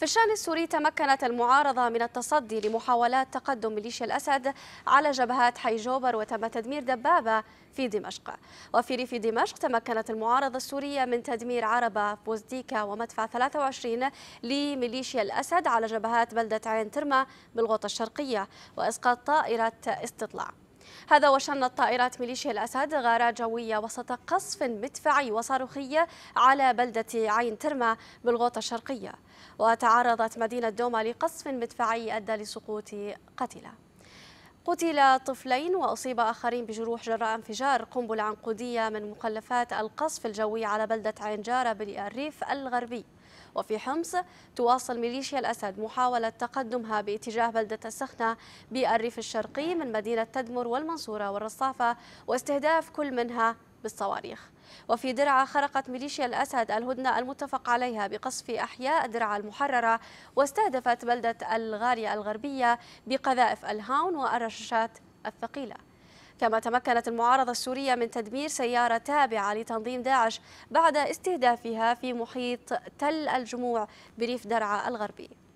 في الشان السوري تمكنت المعارضة من التصدي لمحاولات تقدم ميليشيا الأسد على جبهات حي جوبر وتم تدمير دبابة في دمشق وفي ريف دمشق تمكنت المعارضة السورية من تدمير عربة بوزديكا ومدفع 23 لميليشيا الأسد على جبهات بلدة عين ترما بالغوطة الشرقية وإسقاط طائرة استطلاع هذا وشنت طائرات ميليشيا الأسد غارة جوية وسط قصف مدفعي وصاروخية على بلدة عين ترما بالغوطة الشرقية وتعرضت مدينة دوما لقصف مدفعي أدى لسقوط قتلى قتل طفلين وأصيب آخرين بجروح جراء انفجار قنبلة عنقودية من مخلفات القصف الجوي على بلدة عين جارة بالريف الغربي وفي حمص تواصل ميليشيا الأسد محاولة تقدمها باتجاه بلدة السخنة بالريف الشرقي من مدينة تدمر والمنصورة والرصافة واستهداف كل منها بالصواريخ وفي درعا خرقت ميليشيا الأسد الهدنة المتفق عليها بقصف أحياء درعا المحررة واستهدفت بلدة الغارية الغربية بقذائف الهاون والرشاشات الثقيلة كما تمكنت المعارضة السورية من تدمير سيارة تابعة لتنظيم داعش بعد استهدافها في محيط تل الجموع بريف درعا الغربي